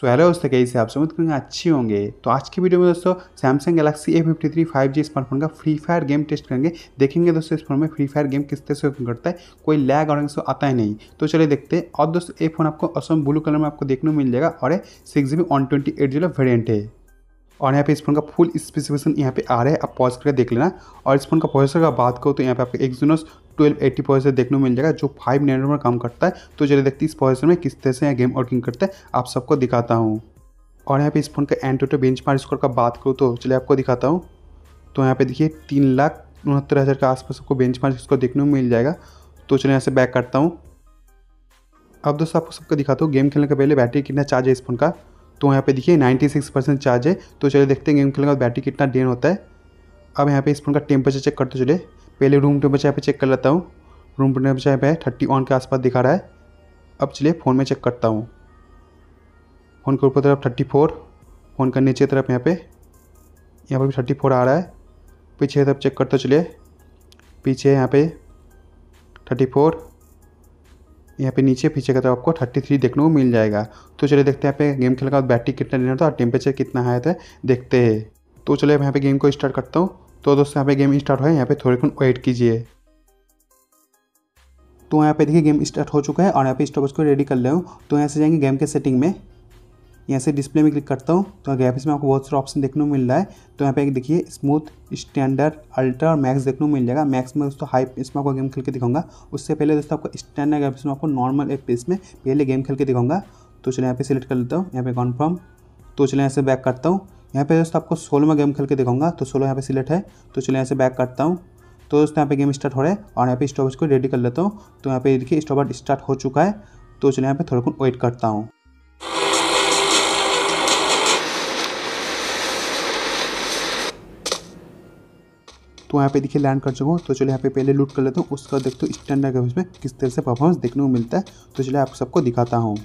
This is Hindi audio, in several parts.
सो हेलो दोस्तों से आप उम्मीद करेंगे अच्छे होंगे तो आज की वीडियो में दोस्तों Samsung Galaxy A fifty three five G smartphone का फ्री फायर गेम टेस्ट करेंगे देखेंगे दोस्तों इस फोन में फ्री फायर गेम किस तरह से करता है कोई लैग और दोस्तों आता ही नहीं तो चलिए देखते हैं और दोस्तों ये फोन आपको असम ब्लू कलर में आपको देखने को मिल जाएगा और six G B one twenty eight zero variant है और यहाँ पे इस फ़ोन का फुल स्पेसिफिकेशन यहाँ पे आ रहा है आप पॉज करके देख लेना और इस फोन का प्रोसेसर का बात करो तो यहाँ पे आपको ट्वेल्व एट्टी प्रोसेसर देखने को मिल जाएगा जो फाइव नैनो में काम करता है तो चलिए देखते हैं इस प्रोसेसर में किस तरह से यहाँ गेम वर्किंग करता है आप सबको दिखाता हूँ और यहाँ पे इस फोन का एंटोटो बेंच मार्क स्कोर का बात करूँ तो चलिए आपको दिखाता हूँ तो यहाँ पे देखिए तीन लाख उनहत्तर हज़ार के आसपास आपको बेंच मार्क स्कोर देखने को मिल जाएगा तो चलिए यहाँ से बैक करता हूँ अब दोस्तों आपको सबको दिखाता हूँ गेम खेलने के पहले बैटरी कितना चार्ज है इस फोन का तो यहाँ पे देखिए 96 परसेंट चार्ज है तो चलिए देखते हैं गेम खेलने के बाद बैटरी कितना डेन होता है अब यहाँ पे इस फोन का टेम्परेचर चेक करते चले पहले रूम टेम्परेचर यहाँ पे चेक कर लेता हूँ रूम टेम्परेचर यहाँ पे थर्टी वन के आसपास दिखा रहा है अब चलिए फ़ोन में चेक करता हूँ फ़ोन के ऊपर तरफ थर्टी फोर फ़ोन का नीचे तरफ यहाँ पे यहाँ पर भी थर्टी फोर आ रहा है पीछे तरफ चेक करते चलिए पीछे यहाँ पे थर्टी फोर यहाँ पे नीचे पीछे का तो आपको थर्टी थ्री देखने को मिल जाएगा तो चलिए देखते हैं यहाँ पे गेम खेलने का बैटरी कितना लेना था और टेम्परेचर कितना आया था तो देखते हैं तो चलिए यहाँ पे गेम को स्टार्ट करता हूँ तो दोस्तों यहाँ पे गेम स्टार्ट हो यहाँ पे थोड़ी कौन वेट कीजिए तो यहाँ पे देखिए गेम स्टार्ट हो चुका है और यहाँ पे स्टॉप को रेडी कर ले तो यहाँ से जाएंगे गेम के सेटिंग में यहाँ से डिस्प्ले में क्लिक करता हूँ तो गैप इसमें आपको बहुत सारे ऑप्शन देखने को मिल रहा है तो यहाँ पे एक देखिए स्मूथ स्टैंडर्ड अल्ट्रा और मैक्स देखने को मिल जाएगा मैक्स में दोस्तों हाई पेस में आपको गेम खेल के दिखाऊंगा उससे पहले दोस्तों आपको स्टैंडर्ड गैप में आपको नॉर्मल एक पेस में पहले गेम खेल के दिखाऊंगा तो चलो यहाँ पे सिलेक्ट कर लेता हूँ यहाँ पे कॉन्फर्म तो चलो यहाँ से बैक करता हूँ यहाँ पे दोस्तों आपको सोलो में गेम खेल के दिखाऊंगा तो सोलो यहाँ पे सिलेक्ट है तो चलो यहाँ से बैक करता हूँ तो दोस्तों यहाँ पे गेम स्टार्ट हो रहा है और यहाँ पे स्टॉपेज को रेडी कर लेता हूँ तो यहाँ पे देखिए स्टॉपेज स्टार्ट हो चुका है तो चलो यहाँ पे थोड़ा कुछ वेट करता हूँ तो यहाँ पे देखिए लैंड कर चुका हूँ तो चलिए यहाँ पे पहले लूट कर लेता हूँ उसका देखते हो स्टैंडर्ड में किस तरह से परफॉर्मेंस देखने को मिलता है तो चलिए आप सबको दिखाता हूँ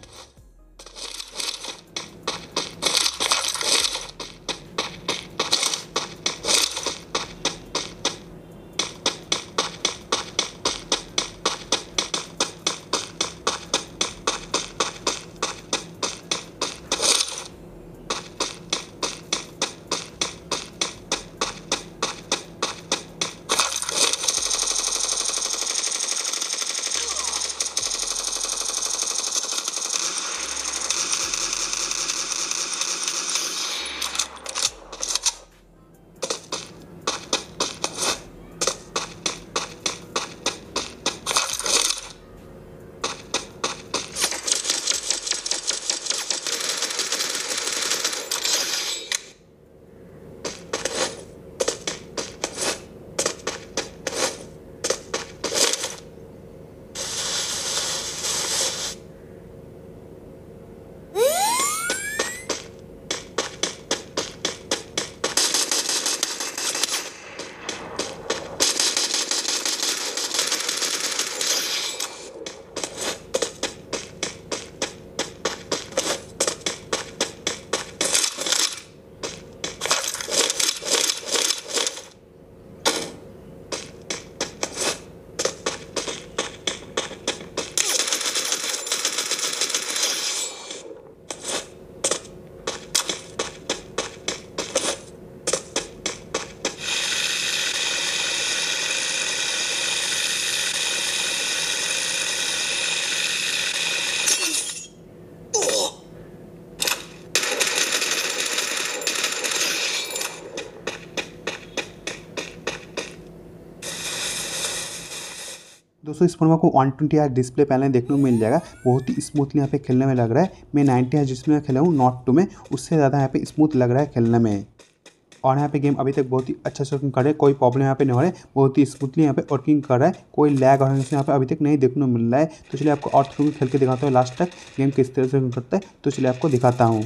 दोस्तों इस फोन में आपको वन ट्वेंटी डिस्प्ले पहले देखने को मिल जाएगा बहुत ही स्मूथली यहाँ पे खेलने में लग रहा है मैं नाइनटी आज जिसमें खेला हूँ नॉट टू में उससे ज़्यादा यहाँ पे स्मूथ लग रहा है खेलने में और यहाँ पे गेम अभी तक बहुत ही अच्छा से वर्किंग कर रहा है कोई प्रॉब्लम यहाँ पे नहीं हो रहा है बहुत ही स्मूथली यहाँ पे वर्किंग कर रहा है कोई लैग और यहाँ पे अभी तक नहीं देखने को मिल रहा है तो चलिए आपको और थ्रू खेल के दिखाता हूँ लास्ट तक गेम किस तरह से करता है तो चलिए आपको दिखाता हूँ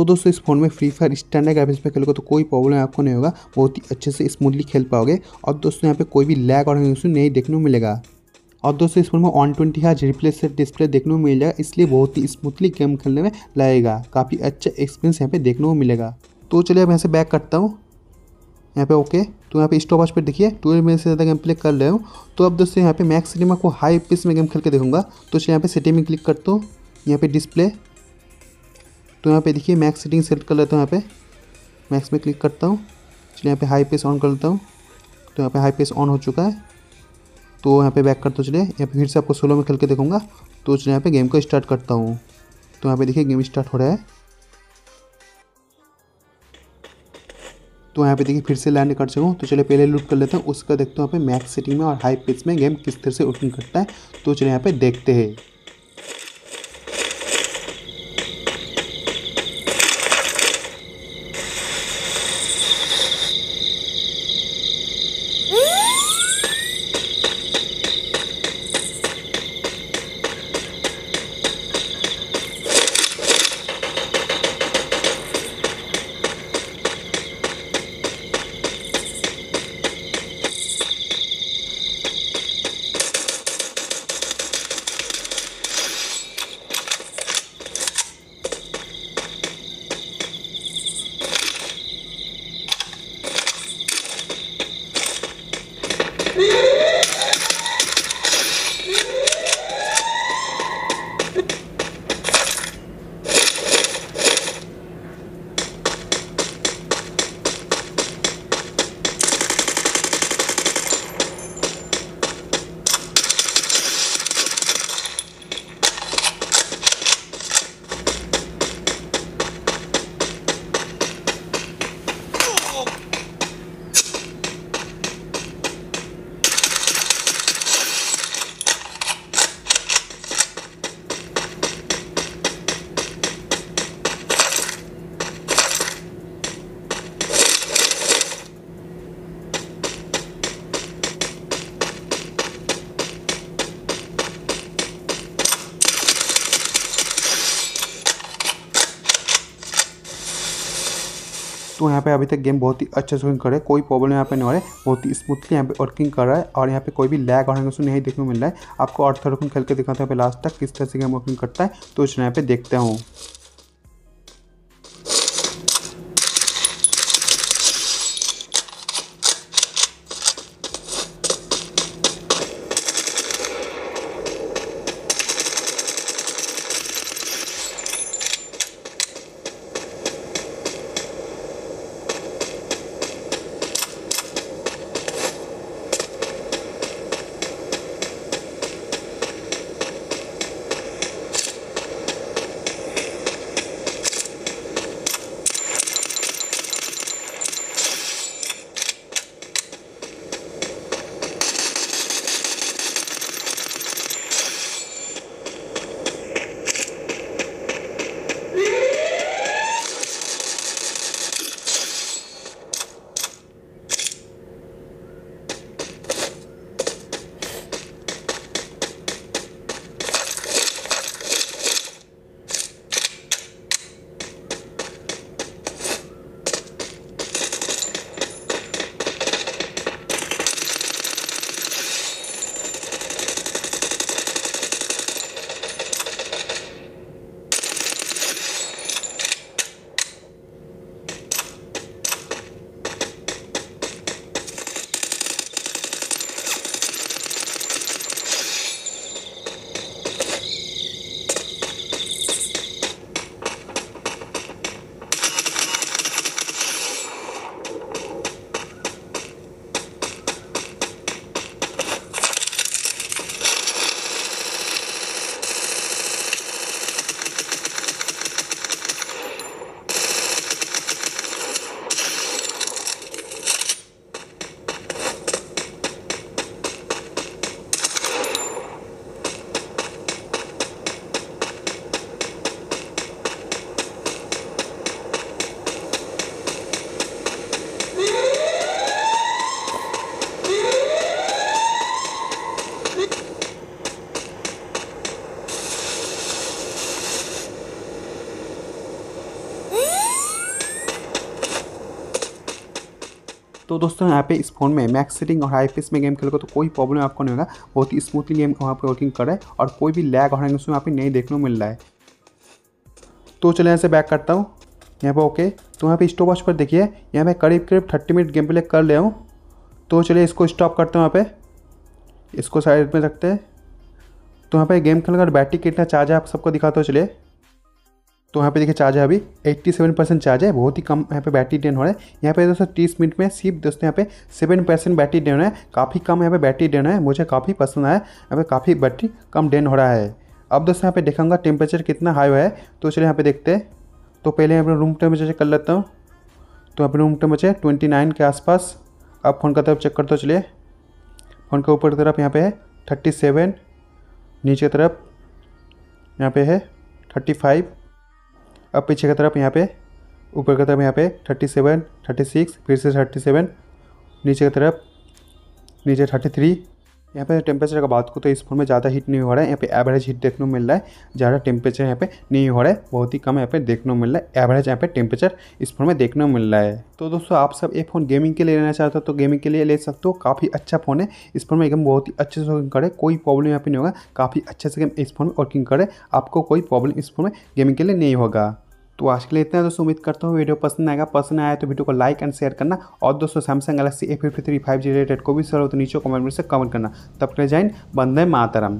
तो दोस्तों इस फ़ोन में फ्री फायर स्टैंडर्ड ग्राफिक्स में खेलोगे तो कोई प्रॉब्लम आपको नहीं होगा बहुत ही अच्छे से स्मूथली खेल पाओगे और दोस्तों यहाँ पे कोई भी लैग और नहीं देखने को मिलेगा और दोस्तों इस फोन में one twenty hertz refresh display देखने को मिल जाएगा इसलिए बहुत ही स्मूथली गेम खेलने में लगेगा काफ़ी अच्छा एक्सपीरियंस यहाँ पे देखने को मिलेगा तो चलिए अब यहाँ से बैक करता हूँ यहाँ पे ओके तो यहाँ पे स्टॉपवॉच पर देखिए ट्वेल्व मिनट से ज़्यादा गेम प्ले कर रहे हूँ तो अब दोस्तों यहाँ पे मैक्स सिनेमा को हाई पीस में गेम खेल के देखूँगा तो यहाँ पे सेटिंग में क्लिक करता हूँ यहाँ पे डिस्प्ले तो यहाँ पे देखिए मैक्स सेटिंग सेट कर लेता हूँ यहाँ पे मैक्स में क्लिक करता हूँ चलिए यहाँ पे हाई पेस ऑन कर लेता हूँ तो यहाँ पे हाई पेस ऑन हो चुका है तो यहाँ पे बैक करता हूँ चलिए यहाँ पे फिर से आपको सोलो में खेल के देखूँगा तो चलिए यहाँ पे गेम को स्टार्ट करता हूँ तो यहाँ पे देखिए गेम स्टार्ट हो रहा है तो यहाँ पे देखिए फिर से लैंड कर सकूँ तो चलिए पहले लूट कर लेता हूँ उसका देखते हैं यहाँ पे मैक्स सेटिंग में और हाई पिच में गेम किस तरह से ओपन करता है तो चलिए यहाँ पे देखते हैं the enemy तो यहाँ पे अभी तक गेम बहुत ही अच्छा वर्किंग कर रहा है कोई प्रॉब्लम यहाँ पे नहीं हो रहा है बहुत ही स्मूथली यहाँ पे वर्किंग कर रहा है और यहाँ पे कोई भी लैग और हैंग नहीं देखने को मिल रहा है आपको अर्थरोकन खेल के दिखाते हैं यहाँ पे लास्ट तक किस तरह से गेम वर्किंग करता है तो इस यहाँ पे देखते हूँ दोस्तों यहाँ पे इस फोन में मैक्स सेटिंग और हाई फेस में गेम खेलोगे तो कोई प्रॉब्लम आपको नहीं होगा बहुत ही स्मूथली गेम वहाँ पर वर्किंग करे और कोई भी लैग और उसमें यहाँ पे नहीं देखने को मिल रहा है तो चले यहाँ से बैक करता हूँ यहाँ पर ओके तो यहाँ पे स्टॉप वॉच पर देखिए यहाँ पे करीब करीब थर्टी मिनट गेम प्ले कर ले हूँ तो चलिए इसको स्टॉप करते हैं वहाँ पे इसको साइड में रखते हैं तो यहाँ पे गेम खेलकर बैटरी कितना चार्ज है आप सबको दिखाते हो चलिए तो यहाँ पे देखिए चार्ज है अभी 87 परसेंट चार्ज है बहुत ही कम यहाँ पे बैटरी डेन हो रहा है यहाँ पे दोस्तों 30 मिनट में सिर्फ दोस्तों यहाँ पे 7 परसेंट बैटरी डेन है काफ़ी कम यहाँ पे बैटरी डेन है मुझे काफ़ी पसंद आया यहाँ पे काफ़ी बैटरी कम डेन हो रहा है अब दोस्तों यहाँ पे देखाऊंगा टेम्परेचर कितना हाई हुआ है तो चलिए यहाँ पे देखते हैं तो पहले यहाँ रूम टेम्परेचर चेक कर लेता हूँ तो यहाँ पर रूम टेम्परेचर ट्वेंटी के आसपास अब फ़ोन का तरफ चेक करते हो चलिए फ़ोन के ऊपर की तरफ यहाँ पे है थर्टी नीचे तरफ यहाँ पे है थर्टी फाइव अब पीछे की तरफ यहाँ पे ऊपर की तरफ यहाँ पे थर्टी सेवन थर्टी सिक्स फिर से थर्टी सेवन नीचे की तरफ नीचे थर्टी थ्री यहाँ पे टेम्परेचर का बात को तो इस फोन में ज़्यादा हीट नहीं हो रहा है यहाँ पे एवरेज हीट देखने को मिल रहा है ज़्यादा टेम्परेचर यहाँ पे नहीं हो रहा है बहुत ही कम यहाँ पे देखने को मिल रहा है एवरेज यहाँ पे टेम्परेचर इस फोन में देखने को मिल रहा है तो दोस्तों आप सब ये फोन गेमिंग के लिए लेना चाहते हो तो गेमिंग के लिए ले सकते हो काफ़ी अच्छा फोन है इस फोन में एकदम बहुत ही अच्छे से वर्किंग करे कोई प्रॉब्लम यहाँ पे नहीं होगा काफ़ी अच्छे से इस फोन में वर्किंग करे आपको कोई प्रॉब्लम इस फोन में गेमिंग के लिए नहीं होगा तो आज के लिए इतना दोस्तों उम्मीद करता हूँ वीडियो पसंद आएगा पसंद आया तो वीडियो को लाइक एंड शेयर करना और दोस्तों Samsung Galaxy A fifty three five G rated को भी सर हो तो नीचे कमेंट में से कमेंट करना तब के लिए जैन बंदे मातरम